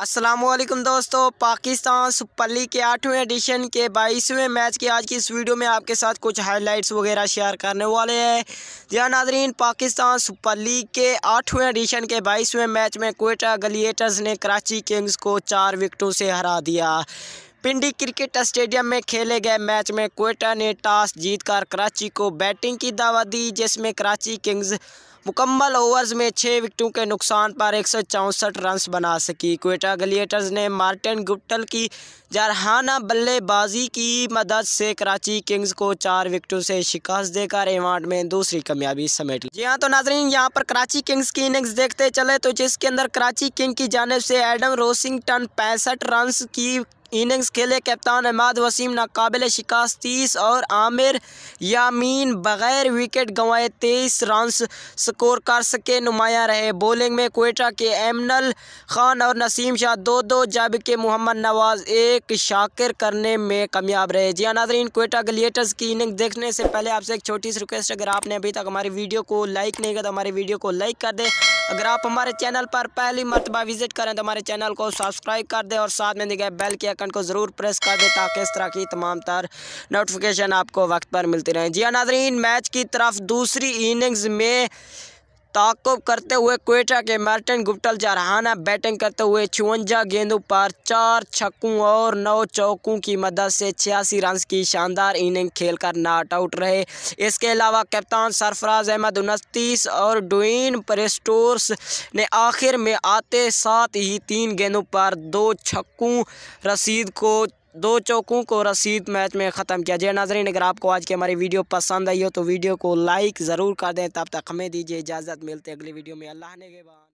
असलम दोस्तों Pakistan super league के आठवें एडिशन के बाईसवें मैच के आज की इस वीडियो में आपके साथ कुछ हाइलाइट्स वगैरह शेयर करने वाले हैं जहाँ नादरीन पाकिस्तान सुपर लीग के आठवें एडिशन के बाईसवें मैच में क्वेटा गलिएटर्स ने कराची किंग्स को चार विकटों से हरा दिया पिंडी क्रिकेट स्टेडियम में खेले गए मैच में कोयटा ने टॉस जीतकर कराची को बैटिंग की दावा दी जिसमें कराची किंग्स मुकम्मल ओवर्स में छः विकेटों के नुकसान पर एक रन बना सकी कोयटा ग्लिएटर्स ने मार्टिन गुप्टल की जारहाना बल्लेबाजी की मदद से कराची किंग्स को चार विकेटों से शिकस्त देकर एवार्ड में दूसरी कामयाबी समेट ली यहाँ तो नाजरीन यहाँ पर कराची किंग्स की इनिंग्स देखते चले तो जिसके अंदर कराची किंग की जानब से एडम रोसिंगटन पैंसठ रन की इनिंग्स खेले कप्तान अहमद वसीम नाकबिल शिकास्त तीस और आमिर यामीन बगैर विकेट गंवाए तेईस रन स्कोर कर सके नुमाया रहे बॉलिंग में कोयटा के एमनल खान और नसीम शाह दो दो जबकि मोहम्मद नवाज एक शाकिर करने में कामयाब रहे जिया नाजरीन कोयटा गलिएटर्स की इनिंग देखने से पहले आपसे एक छोटी सी रिक्वेस्ट अगर आपने अभी तक हमारी वीडियो को लाइक नहीं किया तो हमारी वीडियो को लाइक कर दें अगर आप हमारे चैनल पर पहली मरतबा विजिट करें तो हमारे चैनल को सब्सक्राइब कर दें और साथ में दिखे बेल के आइकन को ज़रूर प्रेस कर दें ताकि इस तरह की तमाम तर नोटिफिकेशन आपको वक्त पर मिलती रहें जिया हाँ, नाजरीन मैच की तरफ दूसरी इनिंग्स में ताकुब करते हुए क्वेटा के मार्टिन गुप्टल जारहाना बैटिंग करते हुए चुवंजा गेंदों पर चार छक्कों और नौ चौकों की मदद से छियासी रन की शानदार इनिंग खेलकर नॉट आउट रहे इसके अलावा कप्तान सरफराज अहमद उनतीस और डुइन प्रेस्टोर्स ने आखिर में आते साथ ही तीन गेंदों पर दो छक्कों रसीद को दो चौकों को रसीद मैच में ख़त्म किया जय नाजरीन अगर आपको आज की हमारी वीडियो पसंद आई हो तो वीडियो को लाइक ज़रूर कर दें तब तक हमें दीजिए इजाज़त मिलते अगली वीडियो में अल्लाह ने